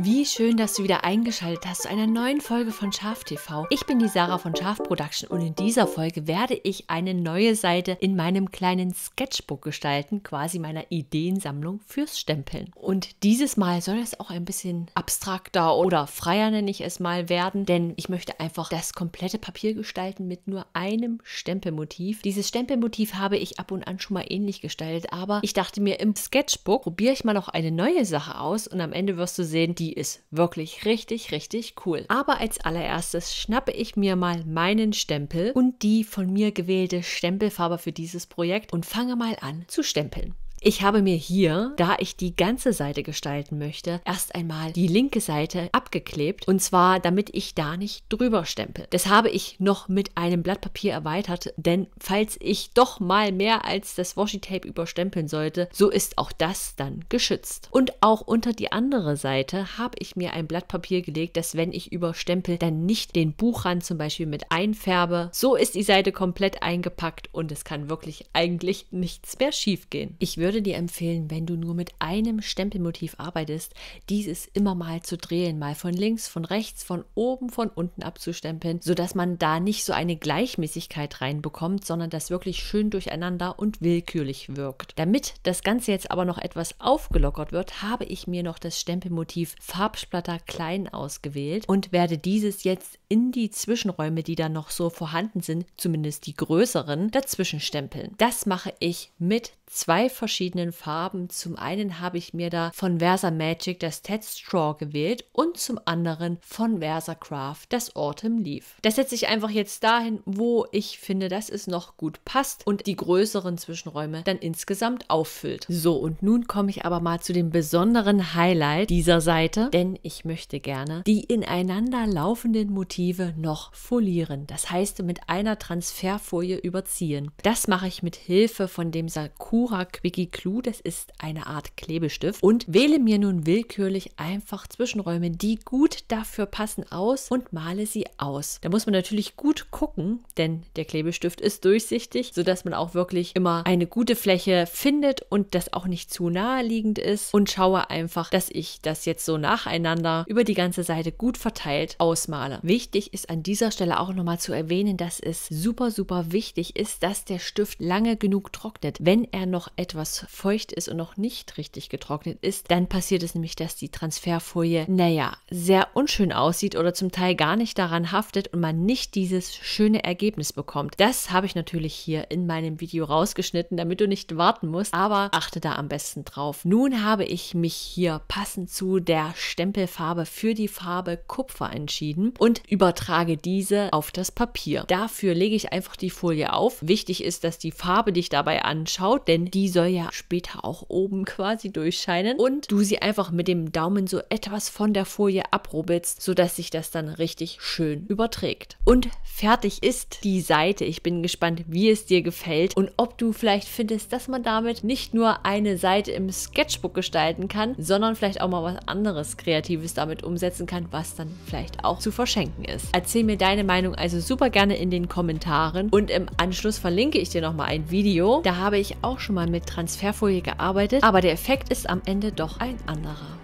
Wie schön, dass du wieder eingeschaltet hast zu einer neuen Folge von Schaf TV. Ich bin die Sarah von Schaf Production und in dieser Folge werde ich eine neue Seite in meinem kleinen Sketchbook gestalten, quasi meiner Ideensammlung fürs Stempeln. Und dieses Mal soll es auch ein bisschen abstrakter oder freier, nenne ich es mal, werden, denn ich möchte einfach das komplette Papier gestalten mit nur einem Stempelmotiv. Dieses Stempelmotiv habe ich ab und an schon mal ähnlich gestaltet, aber ich dachte mir, im Sketchbook probiere ich mal noch eine neue Sache aus und am Ende wirst du sehen, die die ist wirklich richtig, richtig cool. Aber als allererstes schnappe ich mir mal meinen Stempel und die von mir gewählte Stempelfarbe für dieses Projekt und fange mal an zu stempeln. Ich habe mir hier, da ich die ganze Seite gestalten möchte, erst einmal die linke Seite abgeklebt und zwar, damit ich da nicht drüber stempel. Das habe ich noch mit einem Blatt Papier erweitert, denn falls ich doch mal mehr als das Washi-Tape überstempeln sollte, so ist auch das dann geschützt. Und auch unter die andere Seite habe ich mir ein Blatt Papier gelegt, dass wenn ich überstempel, dann nicht den Buchrand zum Beispiel mit einfärbe. So ist die Seite komplett eingepackt und es kann wirklich eigentlich nichts mehr schief gehen. Ich würde würde dir empfehlen, wenn du nur mit einem Stempelmotiv arbeitest, dieses immer mal zu drehen, mal von links, von rechts, von oben, von unten abzustempeln, sodass man da nicht so eine Gleichmäßigkeit reinbekommt, sondern das wirklich schön durcheinander und willkürlich wirkt. Damit das Ganze jetzt aber noch etwas aufgelockert wird, habe ich mir noch das Stempelmotiv Farbsplatter klein ausgewählt und werde dieses jetzt in die Zwischenräume, die da noch so vorhanden sind, zumindest die größeren, dazwischen stempeln. Das mache ich mit zwei verschiedenen Farben. Zum einen habe ich mir da von Versa Magic das Ted Straw gewählt und zum anderen von Versa Craft das Autumn Leaf. Das setze ich einfach jetzt dahin, wo ich finde, dass es noch gut passt und die größeren Zwischenräume dann insgesamt auffüllt. So, und nun komme ich aber mal zu dem besonderen Highlight dieser Seite, denn ich möchte gerne die ineinander laufenden Motive noch folieren. Das heißt, mit einer Transferfolie überziehen. Das mache ich mit Hilfe von dem Sakura Pura Quickie Clue. Das ist eine Art Klebestift. Und wähle mir nun willkürlich einfach Zwischenräume, die gut dafür passen, aus und male sie aus. Da muss man natürlich gut gucken, denn der Klebestift ist durchsichtig, sodass man auch wirklich immer eine gute Fläche findet und das auch nicht zu naheliegend ist. Und schaue einfach, dass ich das jetzt so nacheinander über die ganze Seite gut verteilt ausmale. Wichtig ist an dieser Stelle auch nochmal zu erwähnen, dass es super, super wichtig ist, dass der Stift lange genug trocknet. Wenn er noch etwas feucht ist und noch nicht richtig getrocknet ist, dann passiert es nämlich, dass die Transferfolie, naja, sehr unschön aussieht oder zum Teil gar nicht daran haftet und man nicht dieses schöne Ergebnis bekommt. Das habe ich natürlich hier in meinem Video rausgeschnitten, damit du nicht warten musst, aber achte da am besten drauf. Nun habe ich mich hier passend zu der Stempelfarbe für die Farbe Kupfer entschieden und übertrage diese auf das Papier. Dafür lege ich einfach die Folie auf. Wichtig ist, dass die Farbe dich dabei anschaut, denn denn die soll ja später auch oben quasi durchscheinen und du sie einfach mit dem Daumen so etwas von der Folie abrubbelst, sodass sich das dann richtig schön überträgt. Und fertig ist die Seite. Ich bin gespannt, wie es dir gefällt und ob du vielleicht findest, dass man damit nicht nur eine Seite im Sketchbook gestalten kann, sondern vielleicht auch mal was anderes Kreatives damit umsetzen kann, was dann vielleicht auch zu verschenken ist. Erzähl mir deine Meinung also super gerne in den Kommentaren und im Anschluss verlinke ich dir nochmal ein Video. Da habe ich auch schon mal mit Transferfolie gearbeitet, aber der Effekt ist am Ende doch ein anderer.